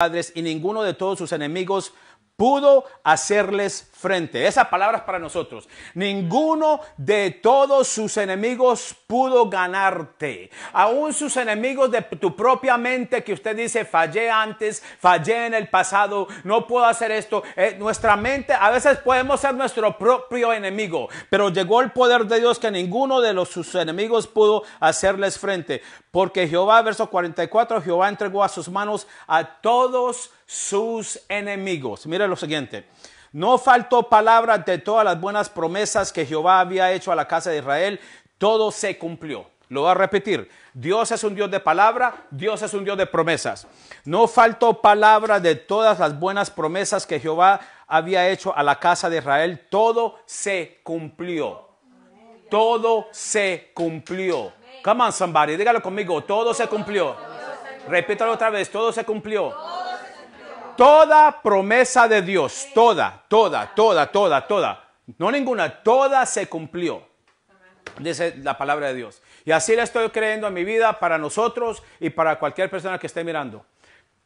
padres y ninguno de todos sus enemigos pudo hacerles frente. Esa palabras para nosotros. Ninguno de todos sus enemigos pudo ganarte. Aún sus enemigos de tu propia mente que usted dice, fallé antes, fallé en el pasado, no puedo hacer esto. Eh, nuestra mente, a veces podemos ser nuestro propio enemigo, pero llegó el poder de Dios que ninguno de los, sus enemigos pudo hacerles frente. Porque Jehová, verso 44, Jehová entregó a sus manos a todos sus enemigos. Mire lo siguiente. No faltó palabra de todas las buenas promesas que Jehová había hecho a la casa de Israel. Todo se cumplió. Lo voy a repetir. Dios es un Dios de palabra, Dios es un Dios de promesas. No faltó palabra de todas las buenas promesas que Jehová había hecho a la casa de Israel. Todo se cumplió. Todo se cumplió. Come on, somebody, dígalo conmigo. Todo se cumplió. Repítalo otra vez. Todo se cumplió. Toda promesa de Dios, toda, toda, toda, toda, toda, no ninguna, toda se cumplió. Dice la palabra de Dios. Y así la estoy creyendo en mi vida para nosotros y para cualquier persona que esté mirando.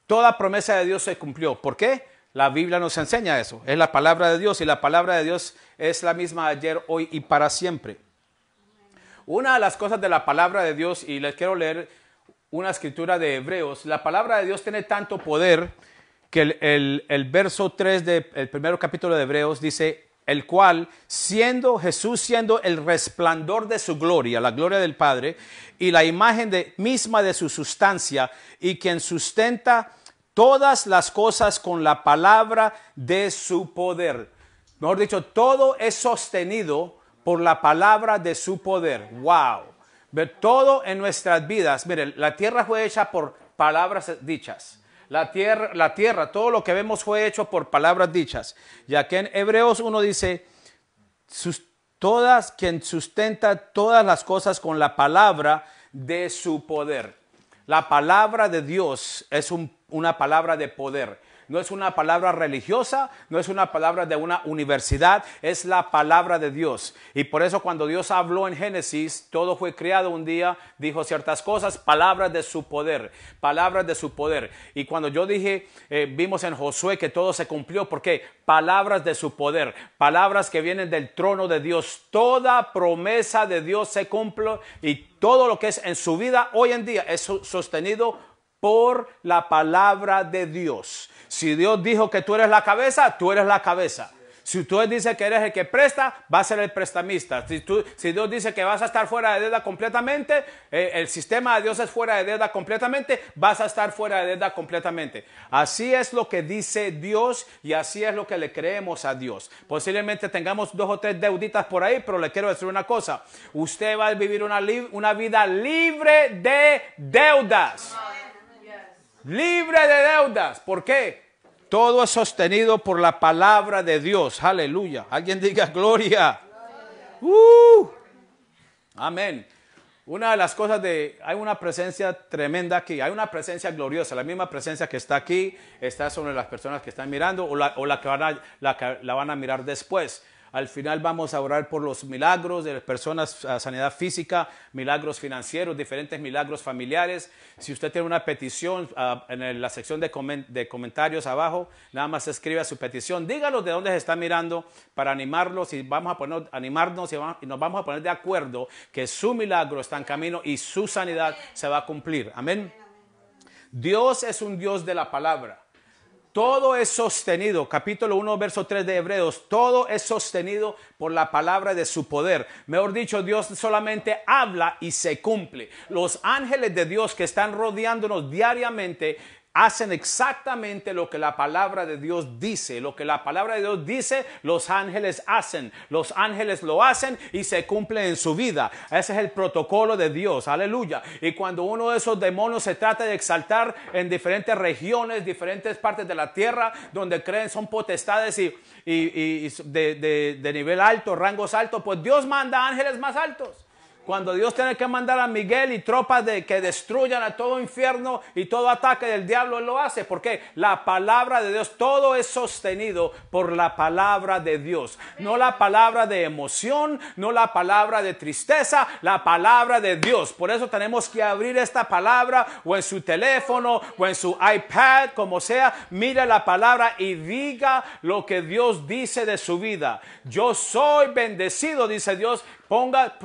Toda promesa de Dios se cumplió. ¿Por qué? La Biblia nos enseña eso. Es la palabra de Dios y la palabra de Dios es la misma ayer, hoy y para siempre. Una de las cosas de la palabra de Dios, y les quiero leer una escritura de Hebreos, la palabra de Dios tiene tanto poder que el, verso 3 del primer capítulo de Hebreos dice, el cual, siendo Jesús, siendo el resplandor de su gloria, la gloria del Padre, y la imagen de, misma de su sustancia, y quien sustenta todas las cosas con la palabra de su poder. Mejor dicho, todo es sostenido por la palabra de su poder. ¡Wow! Todo en nuestras vidas, miren, la tierra fue hecha por palabras dichas. La tierra, la tierra, todo lo que vemos fue hecho por palabras dichas. Ya que en Hebreos uno dice, todas quien sustenta todas las cosas con la palabra de su poder. La palabra de Dios es una palabra de poder no es una palabra religiosa, no es una palabra de una universidad, es la palabra de Dios. Y por eso cuando Dios habló en Génesis, todo fue creado un día, dijo ciertas cosas, palabras de su poder, palabras de su poder. Y cuando yo dije, eh, vimos en Josué que todo se cumplió, porque palabras de su poder, palabras que vienen del trono de Dios, toda promesa de Dios se cumple y todo lo que es en su vida hoy en día es sostenido por la palabra de Dios. Si Dios dijo que tú eres la cabeza, tú eres la cabeza. Si tú dice que eres el que presta, va a ser el prestamista. Si, Dios dice que vas a estar fuera de deuda completamente, eh, el sistema de Dios es fuera de deuda completamente, vas a estar fuera de deuda completamente. Así es lo que dice Dios y así es lo que le creemos a Dios. Posiblemente tengamos dos o tres deuditas por ahí, pero le quiero decir una cosa. Usted va a vivir una, una vida libre de deudas libre de deudas. ¿Por qué? Todo es sostenido por la palabra de Dios. Aleluya. Alguien diga gloria. Uh. Amén. Una de las cosas de, hay una presencia tremenda aquí, hay una presencia gloriosa, la misma presencia que está aquí, está sobre las personas que están mirando o la, que, van la, la van a mirar después. Al final vamos a orar por los milagros de las personas, sanidad física, milagros financieros, diferentes milagros familiares. Si usted tiene una petición ah, en la sección de, comentarios abajo, nada más escriba su petición. Díganos de dónde se está mirando para animarlos y vamos a poner, animarnos y, nos vamos a poner de acuerdo que su milagro está en camino y su sanidad se va a cumplir. Amén. Dios es un Dios de la palabra. Todo es sostenido, capítulo 1, verso 3 de Hebreos, todo es sostenido por la palabra de su poder. Mejor dicho, Dios solamente habla y se cumple. Los ángeles de Dios que están rodeándonos diariamente hacen exactamente lo que la palabra de Dios dice. Lo que la palabra de Dios dice, los ángeles hacen. Los ángeles lo hacen y se cumple en su vida. Ese es el protocolo de Dios. Aleluya. Y cuando uno de esos demonios se trata de exaltar en diferentes regiones, diferentes partes de la tierra, donde creen son potestades y, de, de nivel alto, rangos altos, pues Dios manda ángeles más altos. Cuando Dios tiene que mandar a Miguel y tropas de, que destruyan a todo infierno y todo ataque del diablo, Él lo hace. Porque la palabra de Dios, todo es sostenido por la palabra de Dios. No la palabra de emoción, no la palabra de tristeza, la palabra de Dios. Por eso tenemos que abrir esta palabra o en su teléfono o en su iPad, como sea. Mire la palabra y diga lo que Dios dice de su vida. Yo soy bendecido, dice Dios,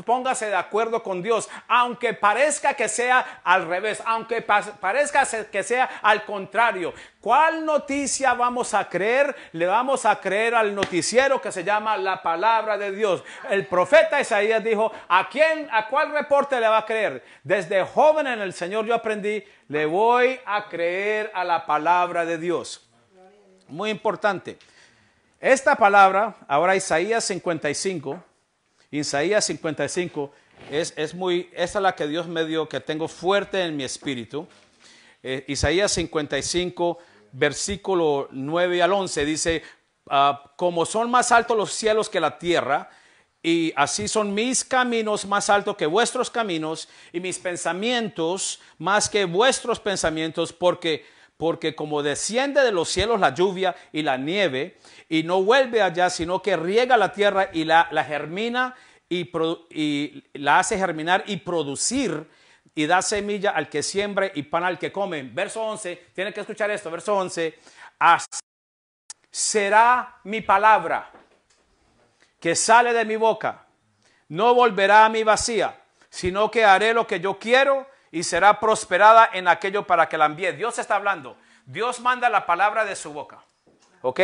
póngase de acuerdo con Dios, aunque parezca que sea al revés, aunque parezca que sea al contrario. ¿Cuál noticia vamos a creer? Le vamos a creer al noticiero que se llama la palabra de Dios. El profeta Isaías dijo, ¿a quién, a cuál reporte le va a creer? Desde joven en el Señor yo aprendí, le voy a creer a la palabra de Dios. Muy importante. Esta palabra, ahora Isaías 55, Isaías 55 es, es muy, esa es la que Dios me dio, que tengo fuerte en mi espíritu. Eh, Isaías 55, versículo 9 al 11 dice, ah, como son más altos los cielos que la tierra, y así son mis caminos más altos que vuestros caminos y mis pensamientos más que vuestros pensamientos, porque porque como desciende de los cielos la lluvia y la nieve, y no vuelve allá, sino que riega la tierra y la, germina y, la hace germinar y producir, y da semilla al que siembre y pan al que come. Verso 11, tiene que escuchar esto, verso 11, será mi palabra que sale de mi boca, no volverá a mi vacía, sino que haré lo que yo quiero y será prosperada en aquello para que la envíe. Dios está hablando. Dios manda la palabra de su boca. ¿Ok?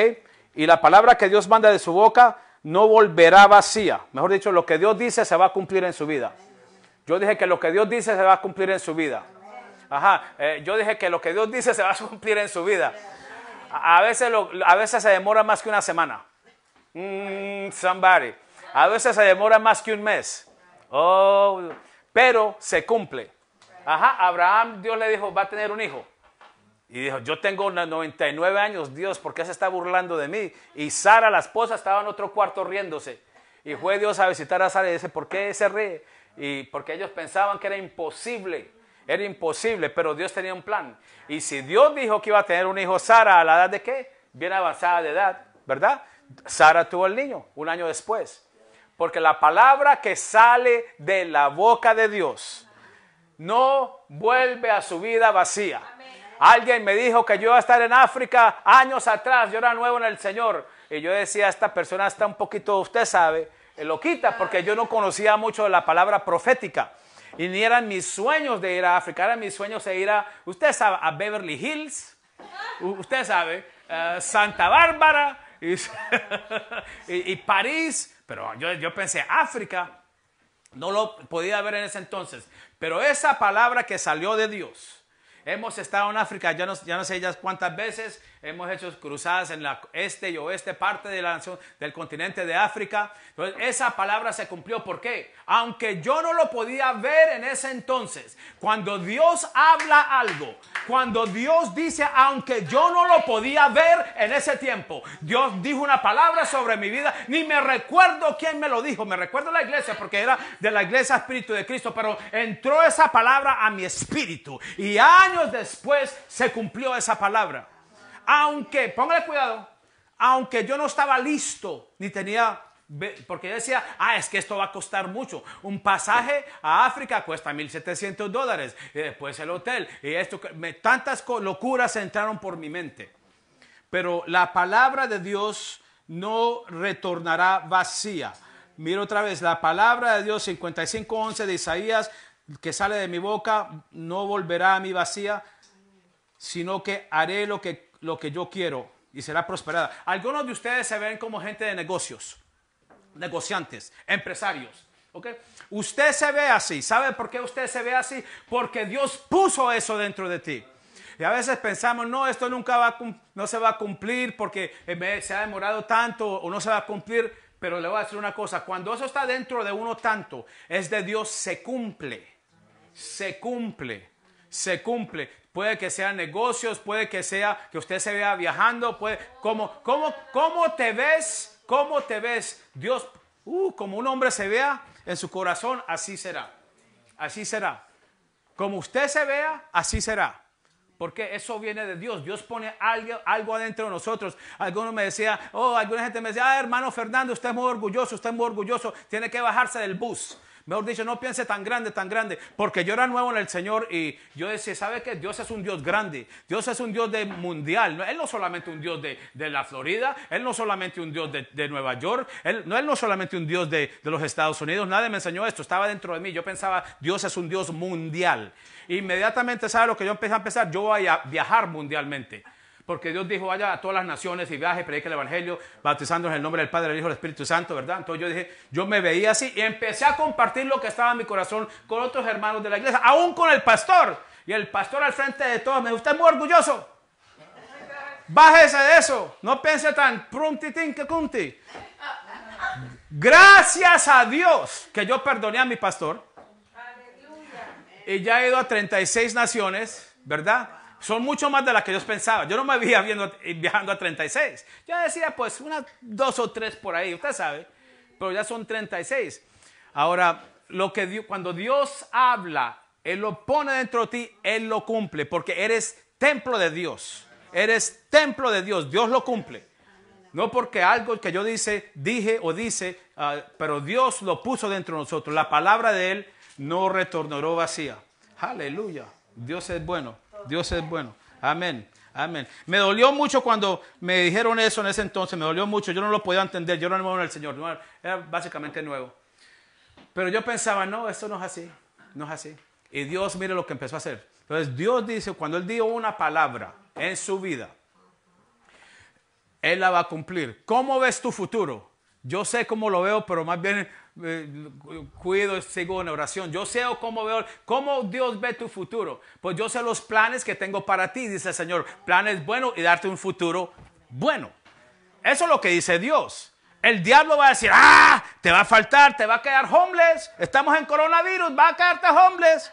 Y la palabra que Dios manda de su boca no volverá vacía. Mejor dicho, lo que Dios dice se va a cumplir en su vida. Yo dije que lo que Dios dice se va a cumplir en su vida. Ajá, eh, yo dije que lo que Dios dice se va a cumplir en su vida. A, veces, a veces se demora más que una semana. Mm, somebody. A veces se demora más que un mes. Oh, pero se cumple. Ajá, Abraham, Dios le dijo, va a tener un hijo. Y dijo, yo tengo 99 años, Dios, ¿por qué se está burlando de mí? Y Sara, la esposa, estaba en otro cuarto riéndose. Y fue Dios a visitar a Sara y dice, ¿por qué se ríe? Y porque ellos pensaban que era imposible, era imposible, pero Dios tenía un plan. Y si Dios dijo que iba a tener un hijo Sara a la edad de qué? Bien avanzada de edad, ¿verdad? Sara tuvo el niño un año después. Porque la palabra que sale de la boca de Dios, no vuelve a su vida vacía. Alguien me dijo que yo iba a estar en África años atrás, yo era nuevo en el Señor. Y yo decía, esta persona está un poquito, usted sabe, eh, loquita, porque yo no conocía mucho la palabra profética. Y ni eran mis sueños de ir a África, eran mis sueños de ir a, usted sabe, a Beverly Hills, usted sabe, eh, Santa Bárbara y, y, y, París. Pero yo, yo pensé, África, no lo podía ver en ese entonces. Pero esa palabra que salió de Dios. Hemos estado en África ya no, ya no sé ya cuántas veces hemos hecho cruzadas en la este y oeste parte de la del continente de África. Entonces, esa palabra se cumplió. ¿Por qué? Aunque yo no lo podía ver en ese entonces, cuando Dios habla algo, cuando Dios dice, aunque yo no lo podía ver en ese tiempo, Dios dijo una palabra sobre mi vida, ni me recuerdo quién me lo dijo, me recuerdo la iglesia porque era de la iglesia Espíritu de Cristo, pero entró esa palabra a mi espíritu y años después se cumplió esa palabra. Aunque, póngale cuidado, aunque yo no estaba listo, ni tenía, porque yo decía, ah, es que esto va a costar mucho. Un pasaje a África cuesta 1.700 dólares, y después el hotel, y esto, me, tantas locuras entraron por mi mente. Pero la palabra de Dios no retornará vacía. Mira otra vez, la palabra de Dios 55.11 de Isaías, que sale de mi boca, no volverá a mí vacía, sino que haré lo que lo que yo quiero y será prosperada. Algunos de ustedes se ven como gente de negocios, negociantes, empresarios. ¿okay? Usted se ve así. ¿Sabe por qué usted se ve así? Porque Dios puso eso dentro de ti. Y a veces pensamos, no, esto nunca va no se va a cumplir porque eh, se ha demorado tanto o no se va a cumplir. Pero le voy a decir una cosa, cuando eso está dentro de uno tanto, es de Dios, se cumple, se cumple se cumple. Puede que sean negocios, puede que sea que usted se vea viajando, puede, como, cómo, cómo te ves, cómo te ves. Dios, uh, como un hombre se vea en su corazón, así será. Así será. Como usted se vea, así será. Porque eso viene de Dios. Dios pone algo, algo adentro de nosotros. Algunos me decía, oh, alguna gente me decía, ah, hermano Fernando, usted es muy orgulloso, usted es muy orgulloso, tiene que bajarse del bus. Mejor dicho, no piense tan grande, tan grande, porque yo era nuevo en el Señor y yo decía, ¿sabe qué? Dios es un Dios grande, Dios es un Dios de mundial, Él no es solamente un Dios de, la Florida, Él no es solamente un Dios de, Nueva York, Él no, no solamente un Dios de, de los Estados Unidos, nadie me enseñó esto, estaba dentro de mí, yo pensaba, Dios es un Dios mundial. Inmediatamente, ¿sabe lo que yo empecé a pensar? Yo voy a viajar mundialmente. Porque Dios dijo, vaya a todas las naciones y viaje, predique el Evangelio, bautizándonos en el nombre del Padre, del Hijo y del Espíritu Santo, ¿verdad? Entonces yo dije, yo me veía así y empecé a compartir lo que estaba en mi corazón con otros hermanos de la iglesia, aún con el pastor. Y el pastor al frente de todos me dijo, usted es muy orgulloso. Bájese de eso, no piense tan prunti que cunti. Gracias a Dios que yo perdoné a mi pastor. Y ya he ido a 36 naciones, ¿verdad? Son mucho más de las que yo pensaba. Yo no me veía eh, viajando a 36. Yo decía, pues, unas dos o tres por ahí, usted sabe. Pero ya son 36. Ahora, lo que cuando Dios habla, Él lo pone dentro de ti, Él lo cumple, porque eres templo de Dios. Eres templo de Dios, Dios lo cumple. No porque algo que yo dice, dije o dice, ah, pero Dios lo puso dentro de nosotros. La palabra de Él no retornó vacía. Aleluya. Dios es bueno. Dios es bueno. Amén. Amén. Me dolió mucho cuando me dijeron eso en ese entonces. Me dolió mucho. Yo no lo podía entender. Yo no era nuevo en el Señor. era básicamente nuevo. Pero yo pensaba, no, esto no es así. No es así. Y Dios, mire lo que empezó a hacer. Entonces, Dios dice, cuando Él dio una palabra en su vida, Él la va a cumplir. ¿Cómo ves tu futuro? Yo sé cómo lo veo, pero más bien eh, cuido, sigo en oración. Yo sé cómo veo, cómo Dios ve tu futuro. Pues yo sé los planes que tengo para ti, dice el Señor. Planes buenos y darte un futuro bueno. Eso es lo que dice Dios. El diablo va a decir, ah, te va a faltar, te va a quedar homeless. Estamos en coronavirus, va a quedarte homeless.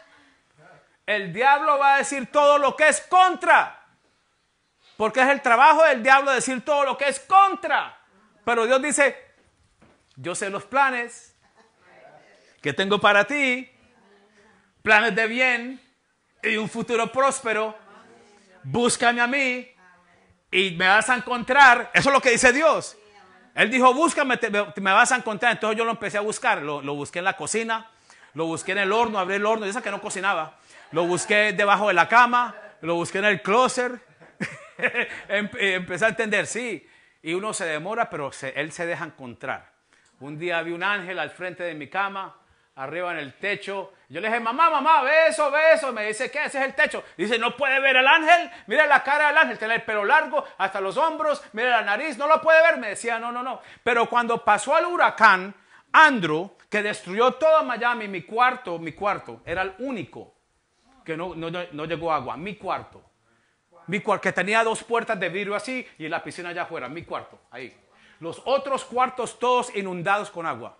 El diablo va a decir todo lo que es contra. Porque es el trabajo del diablo decir todo lo que es contra. Pero Dios dice, yo sé los planes que tengo para ti, planes de bien y un futuro próspero. Búscame a mí y me vas a encontrar. Eso es lo que dice Dios. Él dijo, búscame, me vas a encontrar. Entonces yo lo empecé a buscar. Lo, busqué en la cocina, lo busqué en el horno, abrí el horno. Yo sabía que no cocinaba. Lo busqué debajo de la cama, lo busqué en el closet. Em, eh, empecé a entender, sí. Y uno se demora, pero él se deja encontrar. Un día vi un ángel al frente de mi cama, arriba en el techo. Yo le dije, mamá, mamá, beso, eso, ve Me dice, ¿qué? Ese es el techo. Dice, no puede ver el ángel. Mira la cara del ángel, tiene el pelo largo hasta los hombros, mira la nariz, no lo puede ver. Me decía, no, no, no. Pero cuando pasó el huracán, Andrew, que destruyó todo Miami, mi cuarto, mi cuarto, era el único que no, no, no llegó agua, mi cuarto. Mi cuarto, que tenía dos puertas de vidrio así y la piscina allá afuera, mi cuarto, ahí. Los otros cuartos todos inundados con agua.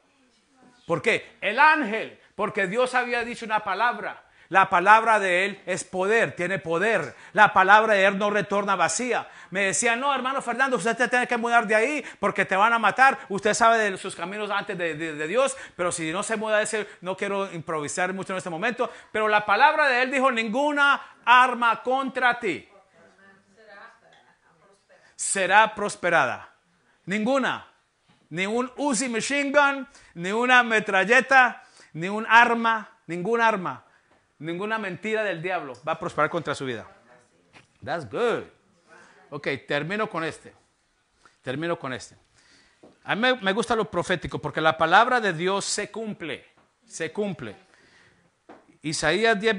¿Por qué? El ángel, porque Dios había dicho una palabra. La palabra de Él es poder, tiene poder. La palabra de Él no retorna vacía. Me decían, no, hermano Fernando, usted te tiene que mudar de ahí porque te van a matar. Usted sabe de sus caminos antes de, Dios, pero si no se muda de ese, no quiero improvisar mucho en este momento. Pero la palabra de Él dijo, ninguna arma contra ti será prosperada. Ninguna. Ni un Uzi machine gun, ni una metralleta, ni un arma, ningún arma, ninguna mentira del diablo va a prosperar contra su vida. That's good. Ok, termino con este. Termino con este. A mí me gusta lo profético porque la palabra de Dios se cumple. Se cumple. Isaías 10,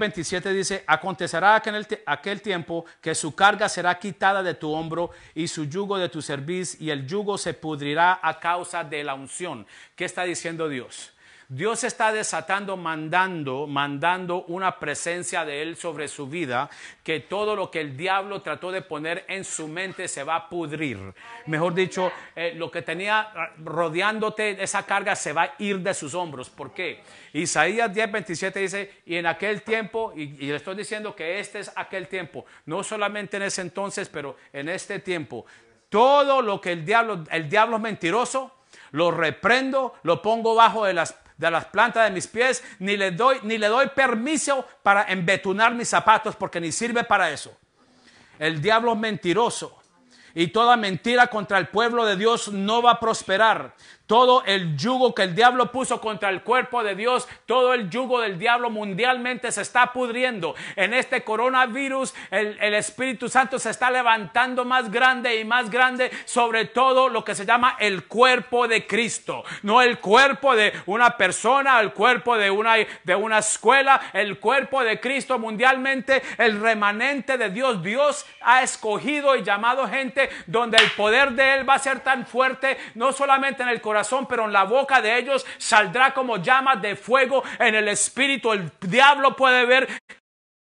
dice, acontecerá en aquel tiempo que su carga será quitada de tu hombro y su yugo de tu cerviz y el yugo se pudrirá a causa de la unción. ¿Qué está diciendo Dios? Dios está desatando, mandando, mandando una presencia de Él sobre su vida, que todo lo que el diablo trató de poner en su mente se va a pudrir. Mejor dicho, eh, lo que tenía ah, rodeándote, esa carga se va a ir de sus hombros. ¿Por qué? Isaías 10, 27 dice, y en aquel tiempo, y, le estoy diciendo que este es aquel tiempo, no solamente en ese entonces, pero en este tiempo, todo lo que el diablo, el diablo es mentiroso, lo reprendo, lo pongo bajo de las de las plantas de mis pies, ni le doy, ni le doy permiso para embetunar mis zapatos porque ni sirve para eso. El diablo es mentiroso. Y toda mentira contra el pueblo de Dios no va a prosperar todo el yugo que el diablo puso contra el cuerpo de Dios, todo el yugo del diablo mundialmente se está pudriendo. En este coronavirus, el, Espíritu Santo se está levantando más grande y más grande sobre todo lo que se llama el cuerpo de Cristo, no el cuerpo de una persona, el cuerpo de una, de una escuela, el cuerpo de Cristo mundialmente, el remanente de Dios. Dios ha escogido y llamado gente donde el poder de Él va a ser tan fuerte, no solamente en el corazón, pero en la boca de ellos saldrá como llamas de fuego. En el espíritu el diablo puede ver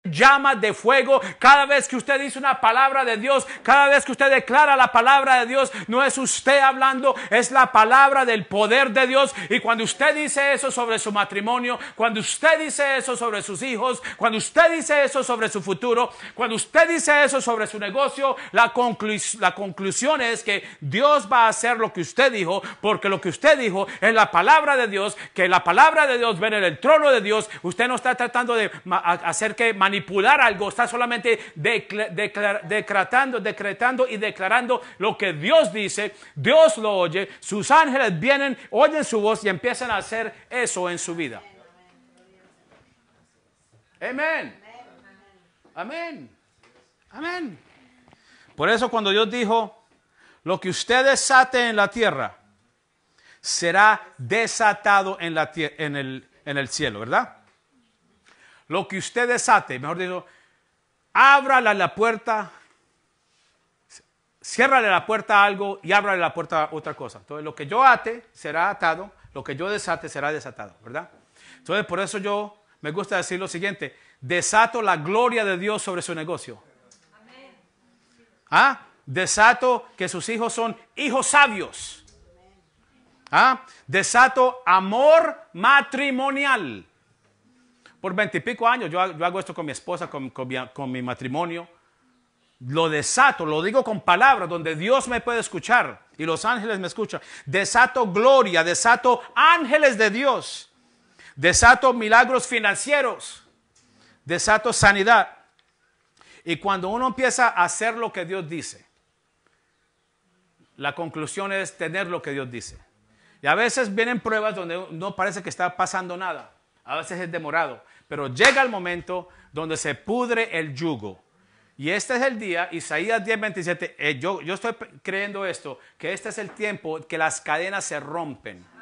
llama de fuego. Cada vez que usted dice una palabra de Dios, cada vez que usted declara la palabra de Dios, no es usted hablando, es la palabra del poder de Dios. Y cuando usted dice eso sobre su matrimonio, cuando usted dice eso sobre sus hijos, cuando usted dice eso sobre su futuro, cuando usted dice eso sobre su negocio, la, la conclusión es que Dios va a hacer lo que usted dijo, porque lo que usted dijo es la palabra de Dios, que la palabra de Dios ven en el trono de Dios. Usted no está tratando de hacer que manipular algo, está solamente decretando, decretando y declarando lo que Dios dice, Dios lo oye, sus ángeles vienen, oyen su voz y empiezan a hacer eso en su vida. Amén. Amén. Amén. Por eso cuando Dios dijo, lo que ustedes desate en la tierra será desatado en, la en, el, en el cielo, ¿verdad? lo que usted desate, mejor dicho, ábrale la puerta, ciérrale la puerta a algo y ábrale la puerta a otra cosa. Entonces, lo que yo ate será atado, lo que yo desate será desatado, ¿verdad? Entonces, por eso yo me gusta decir lo siguiente, desato la gloria de Dios sobre su negocio. ¿Ah? Desato que sus hijos son hijos sabios. ¿Ah? Desato amor matrimonial. Por veintipico años yo, hago esto con mi esposa, con, con mi matrimonio. Lo desato, lo digo con palabras donde Dios me puede escuchar y los ángeles me escuchan. Desato gloria, desato ángeles de Dios. Desato milagros financieros. Desato sanidad. Y cuando uno empieza a hacer lo que Dios dice, la conclusión es tener lo que Dios dice. Y a veces vienen pruebas donde no parece que está pasando nada. A veces es demorado. Pero llega el momento donde se pudre el yugo. Y este es el día, Isaías 10, 27, eh, yo, yo estoy creyendo esto, que este es el tiempo que las cadenas se rompen.